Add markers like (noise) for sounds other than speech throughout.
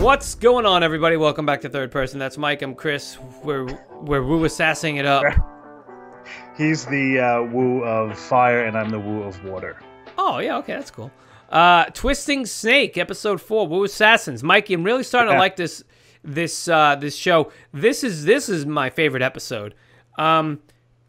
What's going on, everybody? Welcome back to Third Person. That's Mike. I'm Chris. We're we're woo assassing it up. (laughs) He's the uh, woo of fire, and I'm the woo of water. Oh yeah, okay, that's cool. Uh, Twisting Snake, episode four, woo assassins. Mikey, I'm really starting yeah. to like this this uh, this show. This is this is my favorite episode. Um,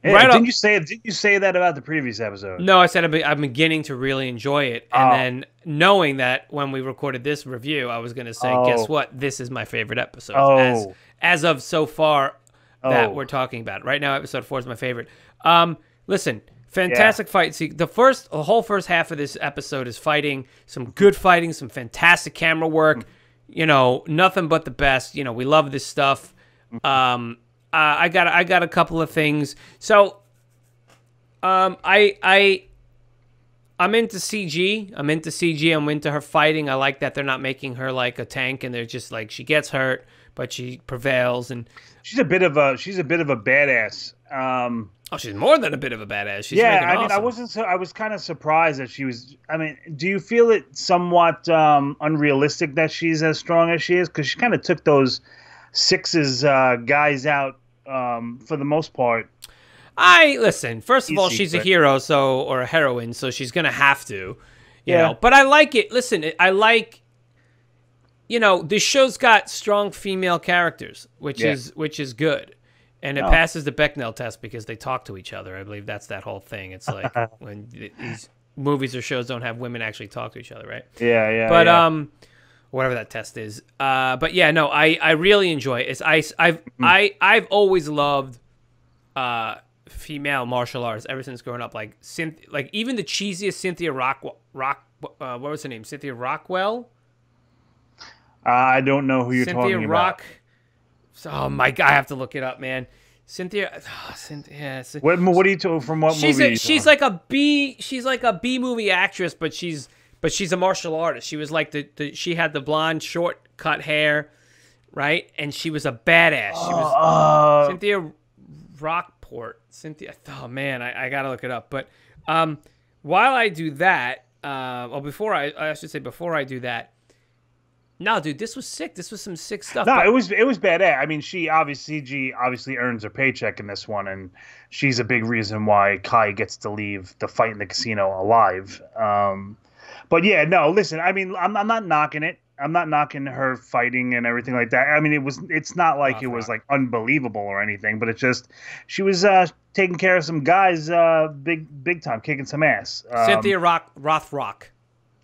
right didn't off, you say did you say that about the previous episode? No, I said I'm, I'm beginning to really enjoy it, and oh. then knowing that when we recorded this review, I was going to say, oh. guess what? This is my favorite episode oh. as as of so far that oh. we're talking about. Right now, episode four is my favorite. Um, listen, fantastic yeah. fight See, The first, the whole first half of this episode is fighting, some good fighting, some fantastic camera work. Mm-hmm. You know, nothing but the best. You know, we love this stuff. Mm. Um, uh, I got I got a couple of things. So, um, I I I'm into CG. I'm into CG. I'm into her fighting. I like that they're not making her like a tank, and they're just like she gets hurt, but she prevails. And she's a bit of a she's a bit of a badass. Um, oh, she's more than a bit of a badass. She's yeah, I mean, awesome. I wasn't. So, I was kind of surprised that she was. I mean, do you feel it somewhat um, unrealistic that she's as strong as she is? Because she kind of took those sixes uh, guys out um, for the most part. I listen. First of all, she's a hero, so or a heroine, so she's gonna have to, you yeah. know. But I like it. Listen, I like. You know, this show's got strong female characters, which yeah. is which is good, and it passes the Becknell test because they talk to each other. I believe that's that whole thing. It's like (laughs) when these movies or shows don't have women actually talk to each other, right? Yeah, yeah. But yeah. um whatever that test is. Uh, but yeah, no, I, I really enjoy it. It's I I've hmm. I I've always loved uh, female martial arts ever since growing up. Like synth, like even the cheesiest Cynthia Rock Rock uh, what was her name? Cynthia Rockwell. I don't know who you're Cynthia talking Rock. about. Oh my god, I have to look it up, man. Cynthia, oh, (sighs) Cynthia. What, what are you talking from? What she's movie? A, she's like a B. She's like a B movie actress, but she's but she's a martial artist. She was like the, the she had the blonde short cut hair, right? And she was a badass. She was uh, Cynthia Rockport. Cynthia. Oh man, I, I gotta look it up. But um, while I do that, uh, well, before I I should say before I do that. No, dude, this was sick. This was some sick stuff. No, but- it was it was badass. I mean, she obviously CG obviously earns her paycheck in this one, and she's a big reason why Kai gets to leave the fight in the casino alive. Um, but yeah, no, listen, I mean, I'm, I'm not knocking it. I'm not knocking her fighting and everything like that. I mean, it was it's not like it was like unbelievable or anything, but it's just she was uh, taking care of some guys, uh, big big time, kicking some ass. Um, Cynthia Rock Rothrock.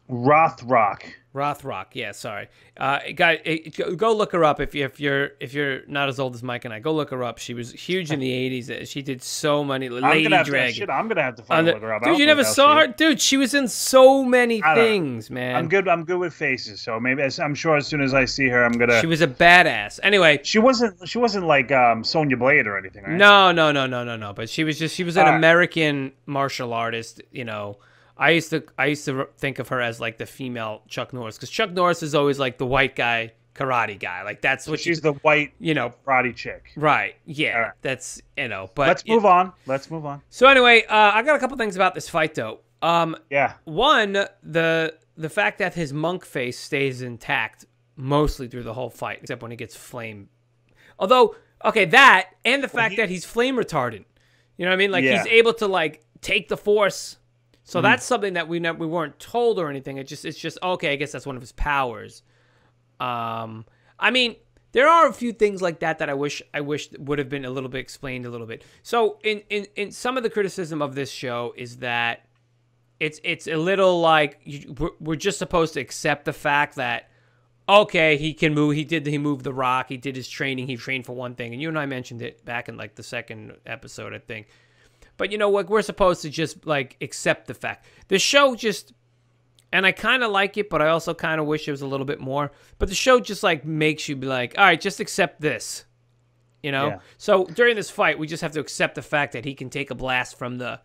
Rothrock. Rothrock, yeah, sorry, uh, guy, eh, go look her up if you if you're if you're not as old as Mike and I. Go look her up. She was huge in the '80s. (laughs) Uh, she did so many I'm Lady gonna Dragon. To, shit, I'm gonna have to find look her up. Dude, you never saw her, dude. She was in so many things, know. man. I'm good. I'm good with faces, so maybe I'm sure as soon as I see her, I'm gonna. She was a badass. Anyway, she wasn't. She wasn't like um, Sonya Blade or anything. Right? No, no, no, no, no, no. But she was just. She was an American martial artist. You know I used to I used to think of her as like the female Chuck Norris because Chuck Norris is always like the white guy karate guy. Like that's what she's you, the white, you know, karate chick. Right. Yeah. Right. That's you know. But let's move on. Let's move on. So anyway, uh, I got a couple things about this fight though. Um, yeah. One, the the fact that his monk face stays intact mostly through the whole fight, except when he gets flame. Although, okay, that and the well, fact he, that he's flame retardant. You know what I mean? Like yeah. he's able to like take the force so mm. that's something that we never we weren't told or anything. It just it's just okay. I guess that's one of his powers. Um, I mean, there are a few things like that that I wish I wish would have been a little bit explained a little bit. So in in in some of the criticism of this show is that it's it's a little like you, we're, we're just supposed to accept the fact that okay he can move he did he moved the rock he did his training he trained for one thing and you and I mentioned it back in like the second episode I think but you know what? We're supposed to just like accept the fact. The show just, and I kind of like it, but I also kind of wish it was a little bit more. But the show just like makes you be like, all right, just accept this. You know. Yeah. So during this fight, we just have to accept the fact that he can take a blast from the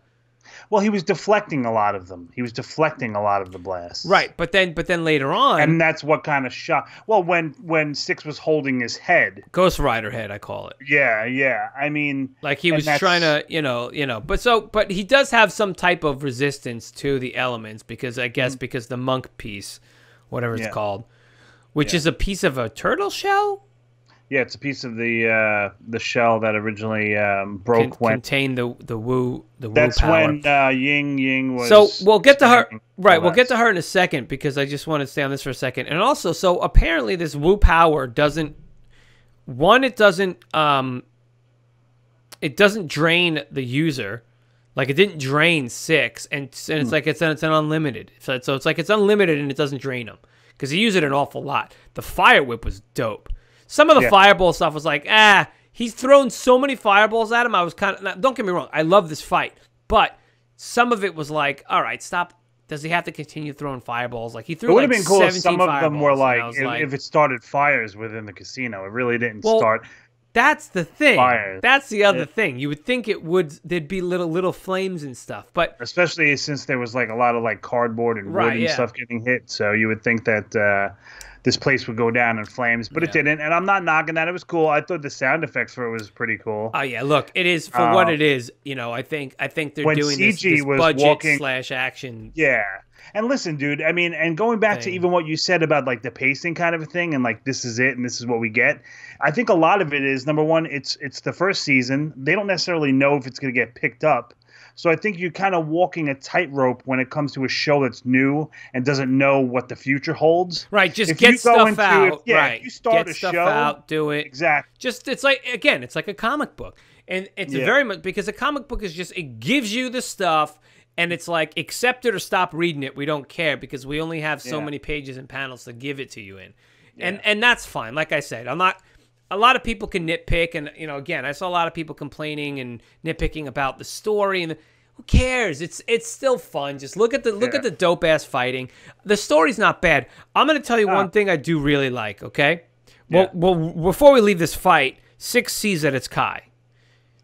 well, he was deflecting a lot of them. He was deflecting a lot of the blasts. Right, but then but then later on, and that's what kind of shot. Well, when when Six was holding his head, Ghost Rider head, I call it. Yeah, yeah. I mean, like he was trying to, you know, you know. But so, but he does have some type of resistance to the elements because I guess mm -hmm. because the monk piece, whatever it's yeah. called, which yeah. is a piece of a turtle shell yeah, it's a piece of the uh, the shell that originally um, broke Con- when contained the the Wu the Wu That's power. when uh, Ying Ying was. So we'll get to her. Right, we'll get to her in a second because I just want to stay on this for a second. And also, so apparently this Wu power doesn't. One, it doesn't. Um, it doesn't drain the user, like it didn't drain six, and and hmm. it's like it's an, it's an unlimited. So, so it's like it's unlimited and it doesn't drain them because he used it an awful lot. The fire whip was dope some of the yeah. fireball stuff was like, ah, he's thrown so many fireballs at him. I was kind of, don't get me wrong, I love this fight, but some of it was like, all right, stop. Does he have to continue throwing fireballs? Like he threw. It would like have been cool if some of them were like if, like if, it started fires within the casino. It really didn't well, start. That's the thing. Fires. That's the other thing. You would think it would. There'd be little little flames and stuff, but especially since there was like a lot of like cardboard and wood right, and yeah. stuff getting hit. So you would think that. Uh, this place would go down in flames, but yeah. it didn't. And I'm not knocking that; it was cool. I thought the sound effects for it was pretty cool. Oh yeah, look, it is for what um, it is. You know, I think I think they're doing CG this, this budget walking, slash action. Yeah, and listen, dude. I mean, and going back thing. to even what you said about like the pacing kind of a thing, and like this is it, and this is what we get. I think a lot of it is number one. It's it's the first season. They don't necessarily know if it's going to get picked up so I think you're kind of walking a tightrope when it comes to a show that's new and doesn't know what the future holds. Right, just if get stuff into, out. If, yeah, right, you start get a stuff show, out, do it. Exactly. Just it's like again, it's like a comic book, and it's yeah. very much because a comic book is just it gives you the stuff. And it's like accept it or stop reading it. We don't care because we only have so yeah. many pages and panels to give it to you in, and and that's fine. Like I said, I'm not a lot of people can nitpick, and you know, again, I saw a lot of people complaining and nitpicking about the story and. who cares? It's it's still fun. Just look at the look yeah. at the dope ass fighting. The story's not bad. I'm gonna tell you one thing I do really like. Okay, yeah. well, well, before we leave this fight, six sees that it's Kai.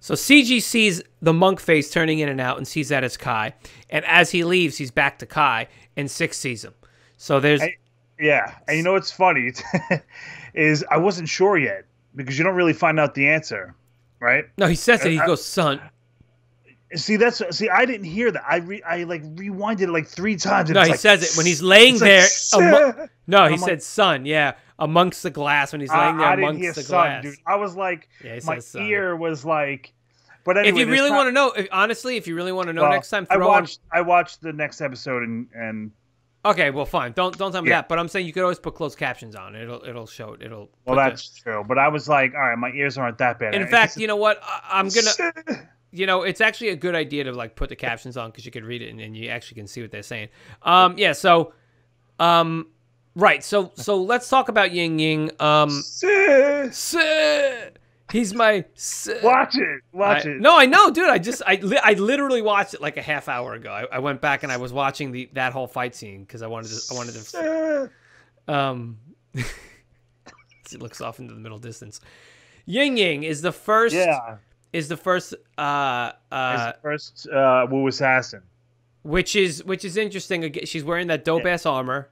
So CG sees the monk face turning in and out and sees that it's Kai. And as he leaves, he's back to Kai, and six sees him. So there's. I, yeah, and you know what's funny (laughs) is I wasn't sure yet because you don't really find out the answer, right? No, he says it. He I, goes, "Son." See, that's see. I didn't hear that. I re, I like rewinded it like three times. no, he like, says it when he's laying there. Like, um, no, he I'm said, like, "Son." Yeah, amongst the glass when he's laying there I, I amongst the son, glass. Dude. I was like, yeah, my ear was like. But anyway, if you really want to know, if, honestly, if you really want to know well, next time, I watched on... I watched the next episode and and Okay, well, fine. Don't don't tell me yeah. that. But I'm saying you could always put closed captions on. It'll it'll show it. It'll. Well, that's the... true. But I was like, all right, my ears aren't that bad. In I fact, (laughs) you know what? I, am gonna. (laughs) you know, it's actually a good idea to like put the captions on because you could read it and, and you actually can see what they're saying. Um, yeah. So, um, right. So so let's talk about Ying Ying. Um, He's my. Watch it. Watch I, it. No, I know, dude. I just I li I literally watched it like a half hour ago. I, I went back and I was watching the that whole fight scene because I wanted to I wanted to. Um, (laughs) it looks off into the middle distance. Ying Ying is the first. Yeah. Is the first. Uh. uh first uh, Wu assassin. Which is which is interesting. She's wearing that dope yeah. ass armor.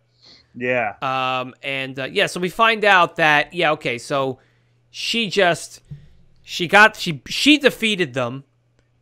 Yeah. Um. And uh, yeah. So we find out that yeah. Okay. So she just she got she she defeated them,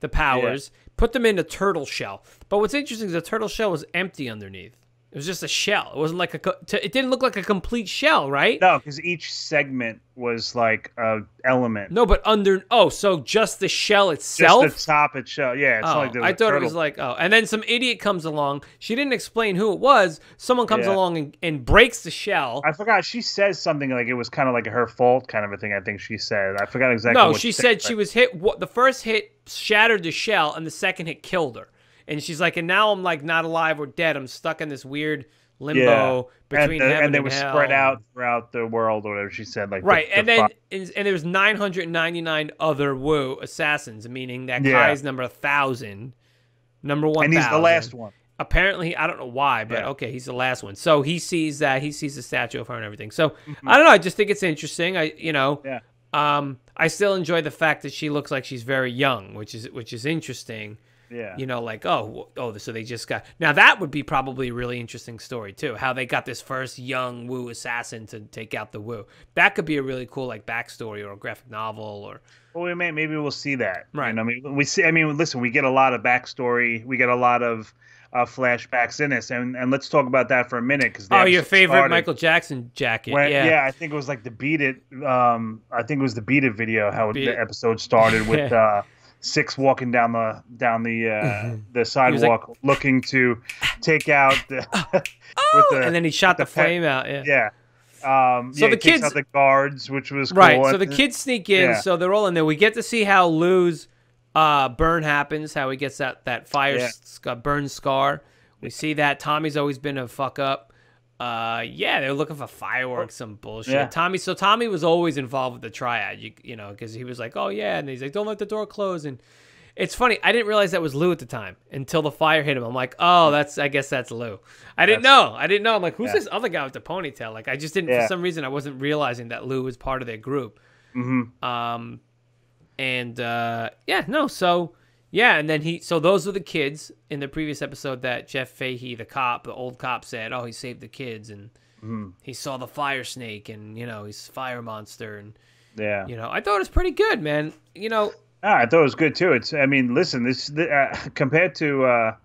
the powers, yeah. put them in a turtle shell. But what's interesting is the turtle shell was empty underneath. It was just a shell. It wasn't like a. It didn't look like a complete shell, right? No, because each segment was like a element. No, but under. Oh, so just the shell itself. Just the top of shell. Yeah. It's oh, like I thought turtle. it was like oh, and then some idiot comes along. She didn't explain who it was. Someone comes yeah. along and, and breaks the shell. I forgot. She says something like it was kind of like her fault, kind of a thing. I think she said. I forgot exactly. No, she said she was hit. What the first hit shattered the shell, and the second hit killed her. And she's like, and now I'm like not alive or dead. I'm stuck in this weird limbo yeah. between and, the, uh, heaven and they were spread out throughout the world, or whatever she said. Like right, the, and the then and, and there's 999 other Wu assassins, meaning that yeah. Kai's number thousand, number one, and he's 000. the last one. Apparently, I don't know why, but yeah. okay, he's the last one. So he sees that he sees the statue of her and everything. So mm-hmm. I don't know. I just think it's interesting. I you know. Yeah. Um, I still enjoy the fact that she looks like she's very young, which is which is interesting. Yeah. You know, like oh oh, so they just got now that would be probably a really interesting story too. How they got this first young Wu assassin to take out the Wu. That could be a really cool like backstory or a graphic novel or. Well, may, maybe we'll see that. Right. I mean, we see. I mean, listen, we get a lot of backstory. We get a lot of uh, flashbacks in this, and and let's talk about that for a minute because oh, your favorite started. Michael Jackson jacket, when, yeah, yeah, I think it was like the Beat It, um, I think it was the Beat It video how Beat the episode started with. (laughs) uh six walking down the down the uh, mm-hmm. the sidewalk, like, looking to take out the, (laughs) oh, (laughs) the, and then he shot the, the flame out. Yeah. yeah. Um, so yeah, the kids out the guards, which was right. So the kids sneak in. Yeah. So they're all in there. We get to see how Lou's uh, burn happens, how he gets that that fire yeah. sc- burn scar. We see that Tommy's always been a fuck up. Uh, yeah, they're looking for fireworks, some oh, bullshit. Yeah. Tommy, so Tommy was always involved with the triad, you, you know, because he was like, oh yeah, and he's like, don't let the door close. And it's funny, I didn't realize that was Lou at the time until the fire hit him. I'm like, oh, that's, I guess that's Lou. I didn't know, I didn't know. I'm like, who's yeah. this other guy with the ponytail? Like, I just didn't, yeah. for some reason, I wasn't realizing that Lou was part of their group. Mm-hmm. Um, and uh, yeah, no, so yeah, and then he so those are the kids in the previous episode that Jeff Fahey, the cop, the old cop, said, "Oh, he saved the kids," and mm he saw the fire snake, and you know he's fire monster, and yeah, you know I thought it was pretty good, man. You know, ah, I thought it was good too. It's I mean, listen, this uh, (laughs) compared to uh,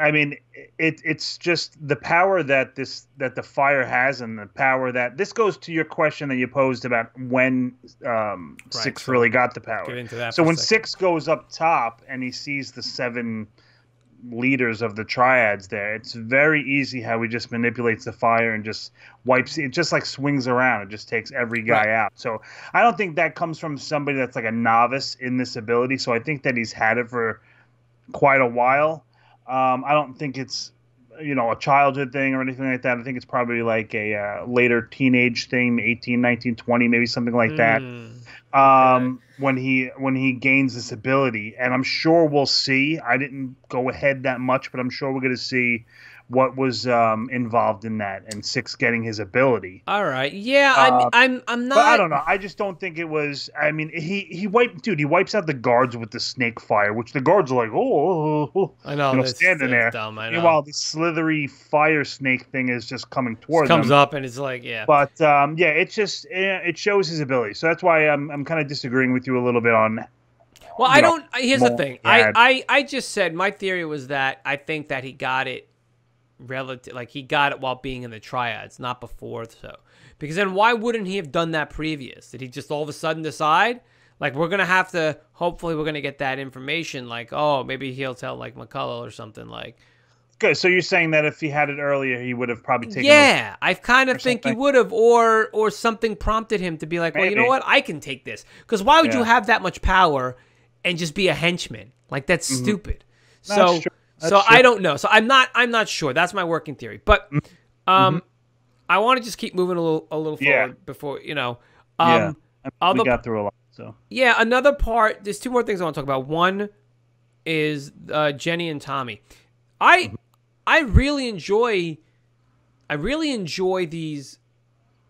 I mean, it, it's just the power that this that the fire has, and the power that this goes to your question that you posed about when um, right, six so really got the power. so when six goes up top and he sees the seven leaders of the triads there, it's very easy how he just manipulates the fire and just wipes it, just like swings around. It just takes every guy right. out. So I don't think that comes from somebody that's like a novice in this ability. So I think that he's had it for quite a while um, I don't think it's you know a childhood thing or anything like that. I think it's probably like a uh, later teenage thing, 18, 19, 20, maybe something like that. Hmm. Um, okay. when he when he gains this ability, and I'm sure we'll see. I didn't go ahead that much, but I'm sure we're going to see what was um, involved in that and six getting his ability. All right. Yeah, I'm uh, I'm I'm not but I don't know. I just don't think it was I mean he he wiped dude, he wipes out the guards with the snake fire, which the guards are like, "Oh." oh, oh. oh, oh. I know. You know standing there. Dumb, know. Meanwhile, the slithery fire snake thing is just coming towards comes up and it's like, yeah. But um, yeah, it just eh, it shows his ability. So that's why I'm I'm kind of disagreeing with you a little bit on well, you I don't. here's the thing. I, I I just said my theory was that I think that he got it relative like he got it while being in the triads not before so because then why wouldn't he have done that previous did he just all of a sudden decide like we're gonna have to hopefully we're gonna get that information like oh maybe he'll tell like mccullough or something like good so you're saying that if he had it earlier he would have probably taken yeah i kind of think something. he would have or or something prompted him to be like maybe. well you know what i can take this because why would yeah. you have that much power and just be a henchman like that's mm-hmm. stupid so so true. I don't know. So I'm not I'm not sure. That's my working theory. But mm-hmm. um mm-hmm. I want to just keep moving a little a little forward yeah. before, you know. Um yeah. I mean, we got through a lot, so. Yeah, another part, there's two more things I want to talk about. One is uh, Jenny and Tommy. I mm-hmm. I really enjoy I really enjoy these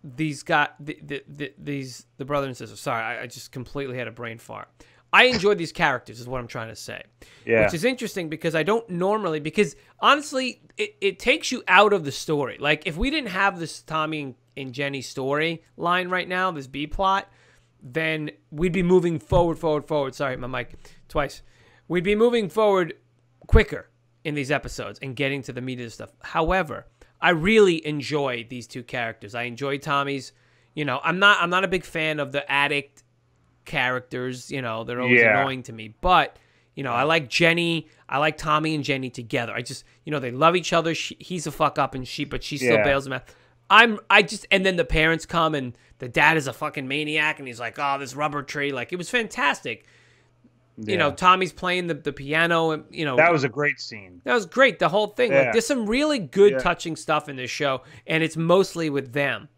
these got the, the, the, these the brother and sister. Sorry, I, I just completely had a brain fart. I enjoy these characters, is what I'm trying to say. Yeah. Which is interesting because I don't normally, because honestly, it, it takes you out of the story. Like, if we didn't have this Tommy and, and Jenny story line right now, this B plot, then we'd be moving forward, forward, forward. Sorry, my mic twice. We'd be moving forward quicker in these episodes and getting to the meat of the stuff. However, I really enjoy these two characters. I enjoy Tommy's. You know, I'm not I'm not a big fan of the addict characters. You know, they're always yeah. annoying to me. But you know, I like Jenny. I like Tommy and Jenny together. I just, you know, they love each other. She, he's a fuck up and she, but she still yeah. bails him out. I'm, I just, and then the parents come and the dad is a fucking maniac and he's like, oh, this rubber tree. Like, it was fantastic. Yeah. You know, Tommy's playing the, the piano and, you know. That was a great scene. That was great. The whole thing. Yeah. Like, there's some really good touching stuff in this show and it's mostly with them.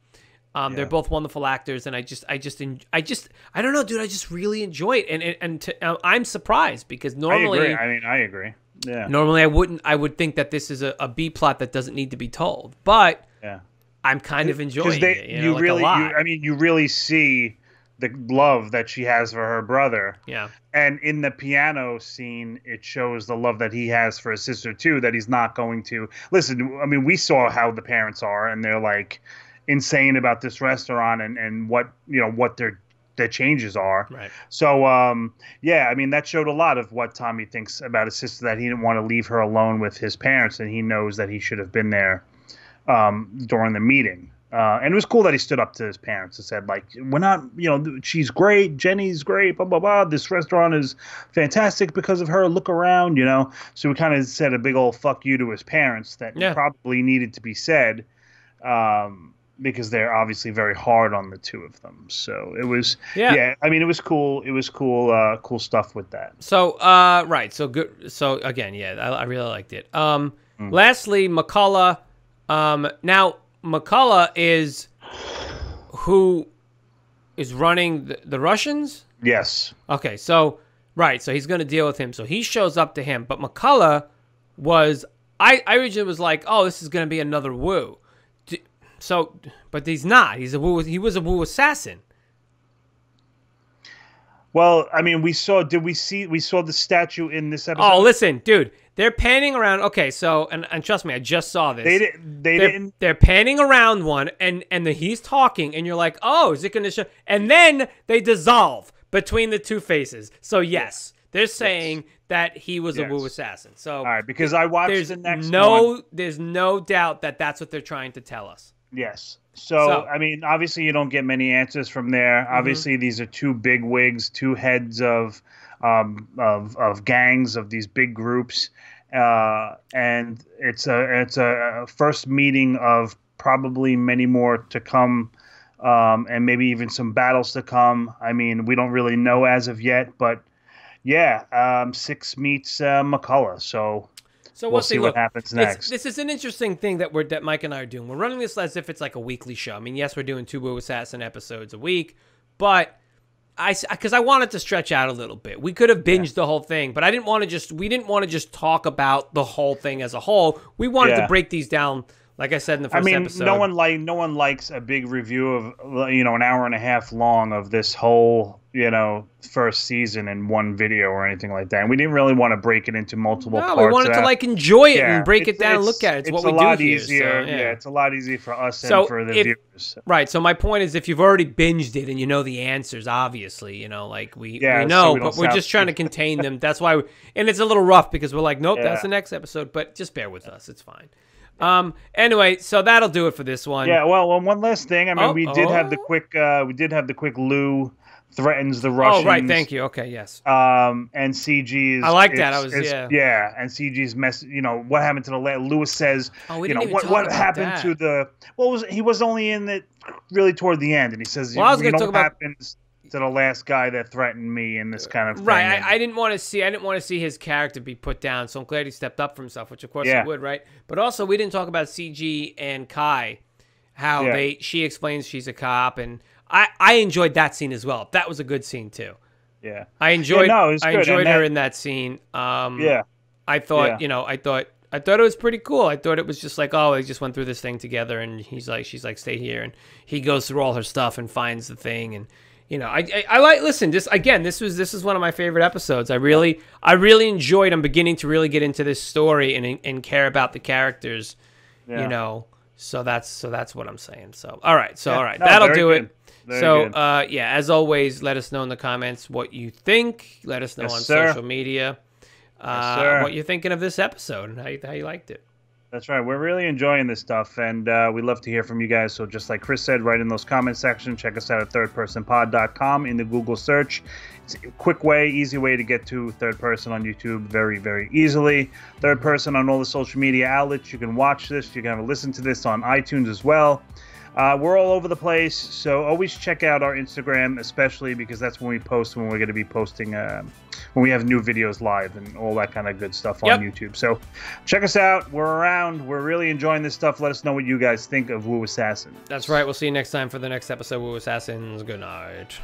Um, yeah. They're both wonderful actors, and I just, I just, I just, I don't know, dude. I just really enjoy it, and and, and to, uh, I'm surprised because normally, I, I, mean, I agree. Yeah. Normally, I wouldn't. I would think that this is a, a B plot that doesn't need to be told, but yeah, I'm kind of enjoying they, it. You, know, you like really, you, I mean, you really see the love that she has for her brother. Yeah. And in the piano scene, it shows the love that he has for his sister too. That he's not going to listen. I mean, we saw how the parents are, and they're like insane about this restaurant and, and what you know what their their changes are. Right. So um, yeah, I mean that showed a lot of what Tommy thinks about his sister that he didn't want to leave her alone with his parents and he knows that he should have been there um, during the meeting. Uh, and it was cool that he stood up to his parents and said, like, we're not, you know, she's great, Jenny's great, blah blah blah. This restaurant is fantastic because of her. Look around, you know. So we kind of said a big old fuck you to his parents that yeah. probably needed to be said. Um, because they're obviously very hard on the two of them. So it was yeah. yeah I mean, it was cool. It was cool. Uh, cool stuff with that. So uh, right. So good. So again, yeah, I, I really liked it. Um, mm. lastly, McCullough. Um, now McCullough is who is running the, the Russians. Yes. Okay. So right. So he's going to deal with him. So he shows up to him, but McCullough was. I, I originally was like, oh, this is going to be another woo. So, but he's not. He's a Wu. He was a Wu assassin. Well, I mean, we saw. Did we see? We saw the statue in this episode. Oh, listen, dude, they're panning around. Okay, so and, and trust me, I just saw this. They didn't. They are didn't. They're panning around one, and and the, he's talking, and you're like, oh, is it going to show? And then they dissolve between the two faces. So yes, yeah. they're saying yes. that he was yes. a Wu assassin. So all right, because I watched there's the next. No, one. there's no doubt that that's what they're trying to tell us. Yes. So, so, I mean, obviously, you don't get many answers from there. Mm-hmm. Obviously, these are two big wigs, two heads of um, of of gangs of these big groups, uh, and it's a it's a first meeting of probably many more to come. Um, and maybe even some battles to come. I mean, we don't really know as of yet, but yeah, um, Six meets uh, McCullough. So so we'll, we'll see, see what happens next. This is an interesting thing that we're that Mike and I are doing. We're running this as if it's like a weekly show. I mean, yes, we're doing two Boo Assassin episodes a week, but I because I wanted to stretch out a little bit. We could have binged yeah. the whole thing, but I didn't want to just we didn't want to just talk about the whole thing as a whole. We wanted yeah. to break these down like I said in the first I mean, episode, no one like no one likes a big review of you know an hour and a half long of this whole you know first season in one video or anything like that. And we didn't really want to break it into multiple. No, parts. we wanted to like enjoy it yeah, and break it down, and look at it. It's, it's what we do a lot easier. Here, so, yeah. yeah. it's a lot easier for us so and for the if, viewers. Right. So my point is, if you've already binged it and you know the answers, obviously, you know, like we, yeah, we know, so we but we're just trying to contain them. That's why, we, and it's a little rough because we're like, nope, that's the next episode. But just bear with us. It's fine. Um. Anyway, so that'll do it for this one. Yeah. Well, one last thing. I mean, oh, we did oh. have the quick. Uh, we did have the quick. Lou threatens the Russians. Oh, right. Thank you. Okay. Yes. Um. And CG's. I like that. I was. Yeah. Yeah. And CG's mess. You know what happened to the la- Lewis says. Oh, we didn't you know what what happened that. to the. Well, was he was only in it really toward the end, and he says. Well, you, I was going to talk what about. Happens, to the last guy that threatened me in this kind of right. I, I didn't want to see I didn't want to see his character be put down, so I'm glad he stepped up for himself, which of course yeah. he would, right? But also we didn't talk about CG and Kai, how yeah. they she explains she's a cop, and I I enjoyed that scene as well. That was a good scene too. Yeah, I enjoyed yeah, no, I enjoyed her in that scene. Um, yeah, I thought yeah. you know I thought I thought it was pretty cool. I thought it was just like, oh, they just went through this thing together, and he's like, she's like, stay here, and he goes through all her stuff and finds the thing, and you know, I, I, I, like listen. This again, this was this is one of my favorite episodes. I really I really enjoyed. I'm beginning to really get into this story and and care about the characters. Yeah. You know, so that's so that's what I'm saying. So all right, so yeah. all right, no, that'll do good. it. Very so uh, yeah, as always, let us know in the comments what you think. Let us know yes, on sir. social media uh, yes, what you're thinking of this episode and how you, how you liked it. That's right. We're really enjoying this stuff, and uh, we love to hear from you guys. So, just like Chris said, write in those comment section, check us out at thirdpersonpod.com in the Google search. It's a quick way, easy way to get to third person on YouTube very, very easily. Third person on all the social media outlets. You can watch this, you can have a listen to this on iTunes as well. Uh, we're all over the place, so always check out our Instagram, especially because that's when we post when we're going to be posting. Uh, when we have new videos live and all that kind of good stuff on yep. YouTube. So check us out. We're around. We're really enjoying this stuff. Let us know what you guys think of Woo Assassin. That's right. We'll see you next time for the next episode. Woo Assassins. Good night.